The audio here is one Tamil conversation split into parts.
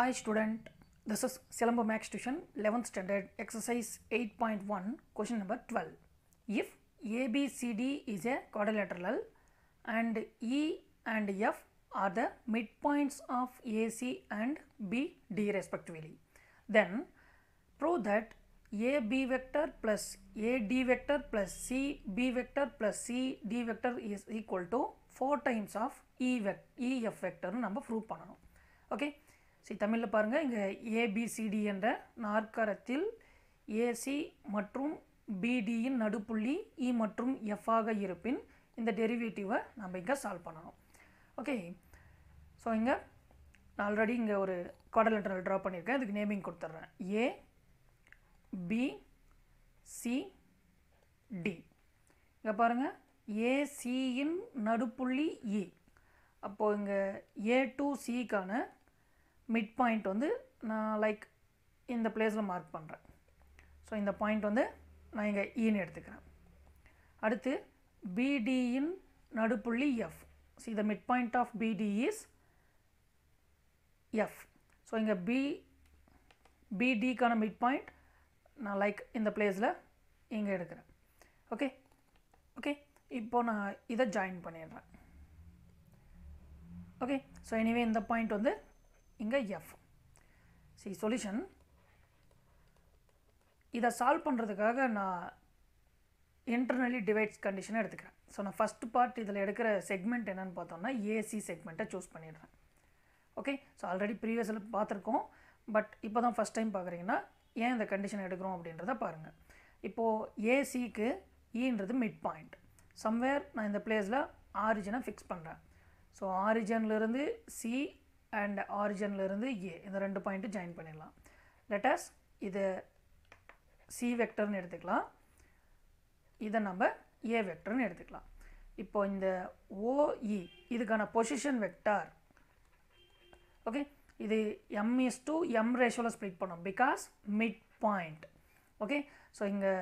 Hi student, this is Silambo Max Tuition 11th standard exercise 8.1 question number 12. If ABCD is a quadrilateral and E and F are the midpoints of AC and BD respectively, then prove that AB vector plus AD vector plus CB vector plus CD vector is equal to 4 times of E vector, EF vector number prove பண்ணனும். Okay. சரி தமிழில் பாருங்கள் இங்கே ஏபிசிடி என்ற நாற்கரத்தில் ஏசி மற்றும் பிடியின் நடுப்புள்ளி இ e மற்றும் எஃப் ஆக இருப்பின் இந்த டெரிவேட்டிவை நம்ம இங்கே சால்வ் பண்ணணும் ஓகே ஸோ இங்கே நான் ஆல்ரெடி இங்கே ஒரு கோடல் லெட்டரில் ட்ரா பண்ணியிருக்கேன் இதுக்கு நேமிங் கொடுத்துட்றேன் ஏ பி சி டி இங்கே பாருங்கள் ஏசியின் நடுப்புள்ளி இ e. அப்போது இங்கே ஏ டு சிக்கான மிட் பாயிண்ட் வந்து நான் லைக் இந்த பிளேஸில் மார்க் பண்ணுறேன் ஸோ இந்த பாயிண்ட் வந்து நான் இங்கே ஈன்னு e எடுத்துக்கிறேன் அடுத்து பிடியின் நடுப்புள்ளி எஃப் ஸோ இந்த mid point of BD is F so இங்கே பி பிடிக்கான மிட் பாயிண்ட் நான் லைக் இந்த பிளேஸில் இங்கே எடுக்கிறேன் ஓகே ஓகே இப்போது நான் இதை ஜாயின் பண்ணிடுறேன் ஓகே ஸோ எனிவே இந்த பாயிண்ட் வந்து இங்கே எஃப் சி சொல்யூஷன் இதை சால்வ் பண்ணுறதுக்காக நான் இன்டர்னலி டிவைட்ஸ் கண்டிஷனை எடுத்துக்கிறேன் ஸோ நான் ஃபஸ்ட் பார்ட் இதில் எடுக்கிற செக்மெண்ட் என்னென்னு பார்த்தோன்னா ஏசி செக்மெண்ட்டை சூஸ் பண்ணிடுறேன் ஓகே ஸோ ஆல்ரெடி ப்ரீவியஸில் பார்த்துருக்கோம் பட் இப்போ தான் ஃபஸ்ட் டைம் பார்க்குறீங்கன்னா ஏன் இந்த கண்டிஷன் எடுக்கிறோம் அப்படின்றத பாருங்கள் இப்போது ஏசிக்கு ஈன்றது e மிட் பாயிண்ட் சம்வேர் நான் இந்த பிளேஸில் ஆரிஜினை ஃபிக்ஸ் பண்ணுறேன் ஸோ ஆரிஜின்லேருந்து சி அண்ட் ஆரிஜன்லேருந்து ஏ இந்த ரெண்டு பாயிண்ட்டு ஜாயின் பண்ணிடலாம் லெட்டஸ் இது சி வெக்டர்னு எடுத்துக்கலாம் இதை நம்ம ஏ வெக்டர்னு எடுத்துக்கலாம் இப்போ இந்த ஓஇ e, இதுக்கான பொசிஷன் வெக்டார் ஓகே இது எம் இஸ் டூ எம் ரேஷோவில் ஸ்ப்ளிட் பண்ணோம் because mid point okay so இங்கே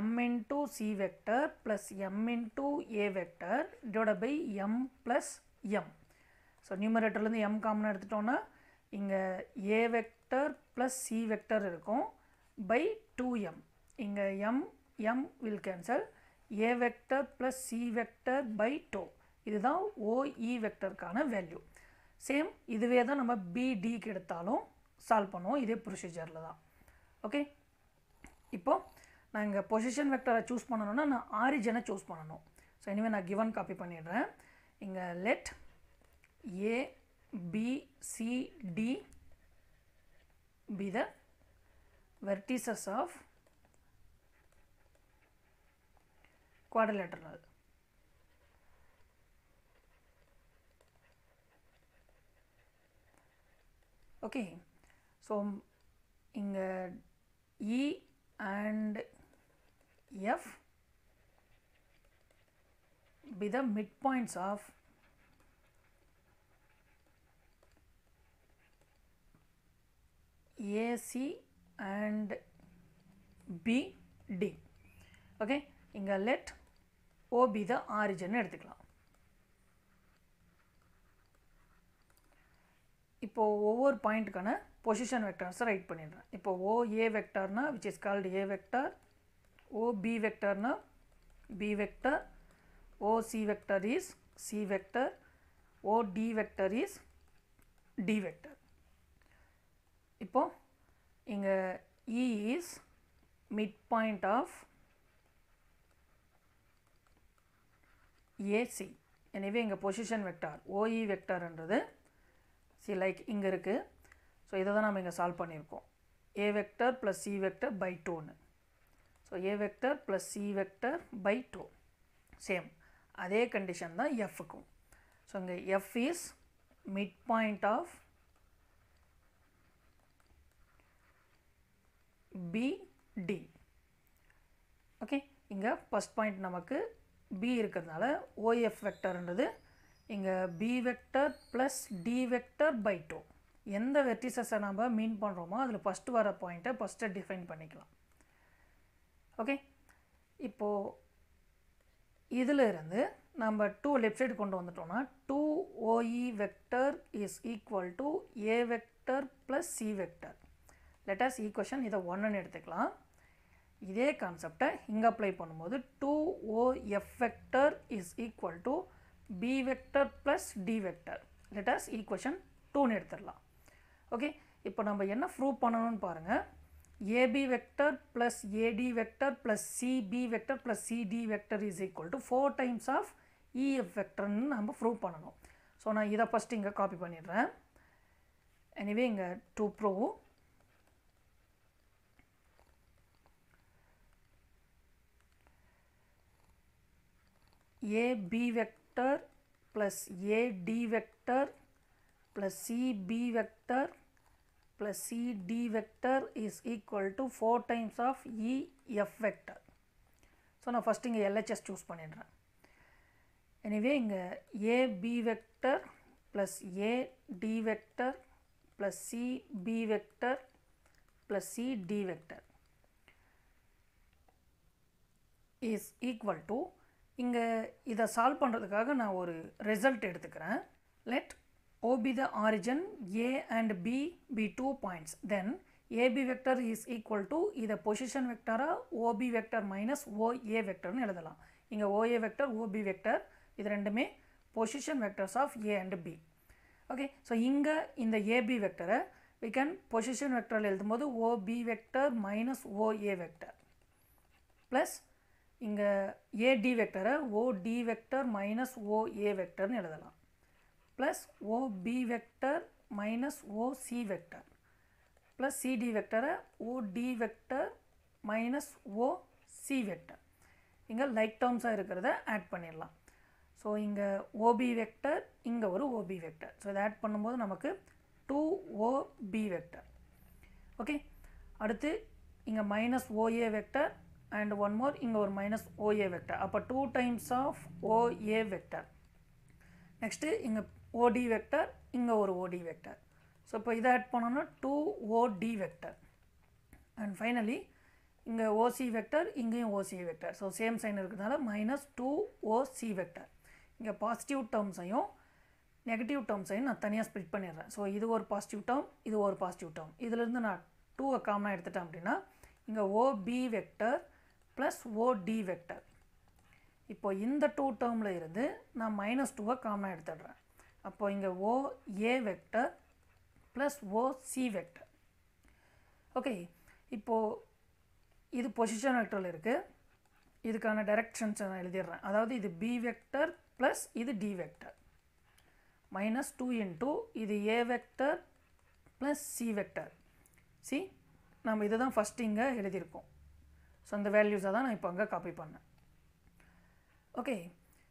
M into C vector plus M into A vector divide by M plus M so நியூமரேட்டர்லேருந்து எம் காமன் எடுத்துட்டோன்னா இங்கே A vector plus C vector இருக்கும் பை டூ எம் இங்கே M M will cancel A vector plus C vector by two இதுதான் ஓஇ வெக்டருக்கான வேல்யூ சேம் இதுவே தான் நம்ம பிடிக்கு எடுத்தாலும் சால்வ் பண்ணுவோம் இதே ப்ரொசீஜரில் தான் ஓகே இப்போது நான் இங்கே பொசிஷன் வெக்டரை சூஸ் பண்ணணுன்னா நான் ஆரிஜனை சூஸ் பண்ணணும் ஸோ இனிமேல் நான் கிவன் காப்பி பண்ணிடுறேன் இங்கே let A, B, C, D be the vertices of quadrilateral. Okay, so இங்க E and F be the midpoints of AC and BD okay இங்க let O be the origin எடுத்துக்கலாம் இப்போ ஒவ்வொரு பாயிண்ட்டுக்கான பொசிஷன் வெக்டர்ஸை ரைட் பண்ணிடுறேன் இப்போ ஓ ஏ வெக்டர்னா which is called A vector O B வெக்டர்னா B vector O C vector is C vector O D vector is D vector இப்போது இங்கே E is mid point of AC எனவே எங்கள் பொசிஷன் வெக்டார் ஓஇ என்றது சி லைக் இங்கே இருக்குது ஸோ இதை தான் நம்ம இங்கே சால்வ் பண்ணியிருக்கோம் A vector plus C vector by டூன்னு so A vector plus C vector by two same அதே கண்டிஷன் தான் எஃப்க்கும் ஸோ இங்கே F is mid point of BD okay இங்கே ஃபஸ்ட் பாயிண்ட் நமக்கு பி இருக்கிறதுனால ஓஎஃப் வெக்டர்ன்றது இங்கே B vector plus D vector by two எந்த வெர்டிசஸை நம்ம மீன் பண்ணுறோமோ அதில் ஃபஸ்ட்டு வர பாயிண்ட்டை ஃபஸ்ட்டை டிஃபைன் பண்ணிக்கலாம் ஓகே இப்போது இதிலிருந்து நம்ம டூ லெஃப்ட் சைடு கொண்டு வந்துட்டோம்னா two OE vector is equal to A vector plus C vector let us equation இதை ஒன்றுன்னு எடுத்துக்கலாம் இதே கான்செப்டை இங்கே அப்ளை பண்ணும்போது two O F vector is equal to B vector plus D vector let us equation டூன்னு எடுத்துடலாம் ஓகே இப்போ நம்ம என்ன ப்ரூவ் பண்ணணும்னு பாருங்கள் AB vector plus AD vector plus CB vector plus CD vector is equal to four times of EF வெக்டர்னு நம்ம ப்ரூவ் பண்ணணும் ஸோ நான் இதை ஃபஸ்ட்டு இங்கே காப்பி பண்ணிடுறேன் எனிவே இங்கே to prove A B vector plus A D vector plus C B vector plus C D vector is equal to four times of E F vector so ना फर्स्ट इंलचस् चूस पड़े anyway AB vector plus A D vector plus C B vector plus C D vector is equal to இங்கே இதை சால்வ் பண்ணுறதுக்காக நான் ஒரு ரிசல்ட் எடுத்துக்கிறேன் let O be the origin A and B B two points then AB vector is equal to இதை பொசிஷன் வெக்டராக ஓபி வெக்டர் மைனஸ் ஓஏ வெக்டர்னு எழுதலாம் இங்கே ஓஏ வெக்டர் ஓபி வெக்டர் இது ரெண்டுமே position vectors of A and B okay so இங்கே இந்த ஏபி வெக்டரை வி கேன் பொசிஷன் வெக்டரில் எழுதும்போது OB vector minus OA vector plus இங்கே ஏடி வெக்டரை O D vector minus O A வெக்டர்னு எழுதலாம் plus O B vector minus O C vector plus CD வெக்டரை O D vector minus O C vector இங்கே லைக் டேர்ம்ஸாக இருக்கிறத ஆட் பண்ணிடலாம் ஸோ இங்கே ஓபி வெக்டர் இங்கே ஒரு ஓபி வெக்டர் ஸோ இதை ஆட் பண்ணும்போது நமக்கு டூ ஓபி வெக்டர் ஓகே அடுத்து இங்கே minus OA vector and one more இங்கே ஒரு மைனஸ் ஓஏ வெக்டர் அப்போ two times of OA vector next இங்கே ஓடி வெக்டர் இங்கே ஒரு ஓடி வெக்டர் ஸோ இப்போ இதை ஆட் பண்ணோன்னா டூ ஓடி வெக்டர் அண்ட் ஃபைனலி இங்கே ஓசி வெக்டர் இங்கேயும் OC vector so same sign இருக்கிறதுனால மைனஸ் டூ ஓசி வெக்டர் இங்கே பாசிட்டிவ் டேர்ம்ஸையும் நெகட்டிவ் டேர்ம்ஸையும் நான் தனியாக ஸ்ப்ளிட் பண்ணிடுறேன் ஸோ இது ஒரு பாசிட்டிவ் டேர்ம் இது ஒரு பாசிட்டிவ் டேர்ம் இதிலேருந்து நான் டூவை காமனாக எடுத்துட்டேன் அப்படின்னா இங்கே OB vector plus O D vector இப்போ இந்த டூ டேர்மில் இருந்து நான் மைனஸ் டூவை காமனாக எடுத்துடுறேன் அப்போ இங்கே O A vector plus O C vector okay இப்போது இது பொசிஷன் வெக்டரில் இருக்குது இதுக்கான டைரக்ஷன்ஸ் நான் எழுதிடுறேன் அதாவது இது பி வெக்டர் ப்ளஸ் இது D vector minus two in two இது A vector plus C vector C நம்ம இதை தான் ஃபஸ்ட்டு இங்கே எழுதியிருக்கோம் ஸோ அந்த வேல்யூஸை தான் நான் இப்போ அங்கே காப்பி பண்ணேன் ஓகே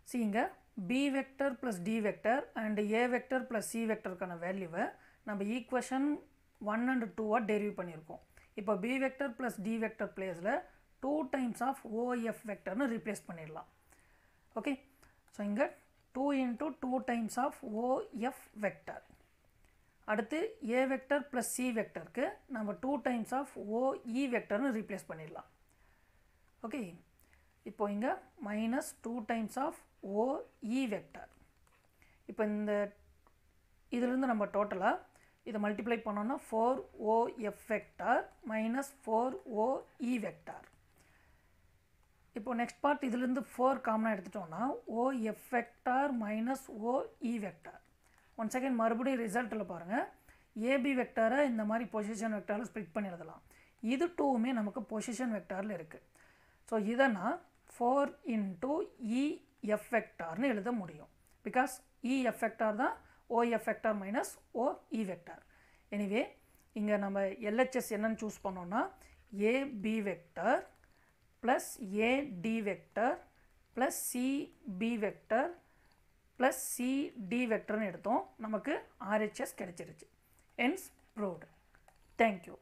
சி இங்கே B vector plus D vector and A vector plus C வெக்டருக்கான வேல்யூவை நம்ம ஈக்குவஷன் ஒன் அண்ட் டூவாக டெரிவ் பண்ணியிருக்கோம் இப்போ B vector plus D vector பிளேஸில் டூ டைம்ஸ் ஆஃப் ஓஎஃப் வெக்டர்னு ரீப்ளேஸ் பண்ணிடலாம் ஓகே ஸோ இங்கே two into two times of OF vector அடுத்து ஏ வெக்டர் ப்ளஸ் சி வெக்டருக்கு நம்ம டூ டைம்ஸ் ஆஃப் ஓஇ வெக்டர்னு ரீப்ளேஸ் பண்ணிடலாம் ஓகே இப்போ இங்கே minus two times of OE vector இப்போ இந்த இதிலிருந்து நம்ம டோட்டலாக இதை மல்டிப்ளை பண்ணோன்னா four OF vector minus four OE vector இப்போ நெக்ஸ்ட் பார்ட் இதிலிருந்து ஃபோர் காமனாக எடுத்துட்டோன்னா OF vector minus OE vector one second மறுபடியும் ரிசல்ட்டில் பாருங்கள் ஏபி வெக்டாரை இந்த மாதிரி பொசிஷன் வெக்டாரில் ஸ்ப்ளிட் பண்ணி எழுதலாம் இது டூவுமே நமக்கு பொசிஷன் வெக்டாரில் இருக்குது ஸோ இதை நான் ஃபோர் இன்டூ இஎஃப் வெக்டார்னு எழுத முடியும் பிகாஸ் இஎஃப் வெக்டார் தான் OF vector minus O E vector anyway இங்கே நம்ம எல்ஹெச்எஸ் என்னன்னு சூஸ் பண்ணோன்னா A B vector plus AD vector plus CB vector plus CD வெக்டர்னு எடுத்தோம் நமக்கு ஆர்ஹெச்எஸ் கிடைச்சிருச்சு என்ஸ் ப்ரூவ்டு தேங்க்யூ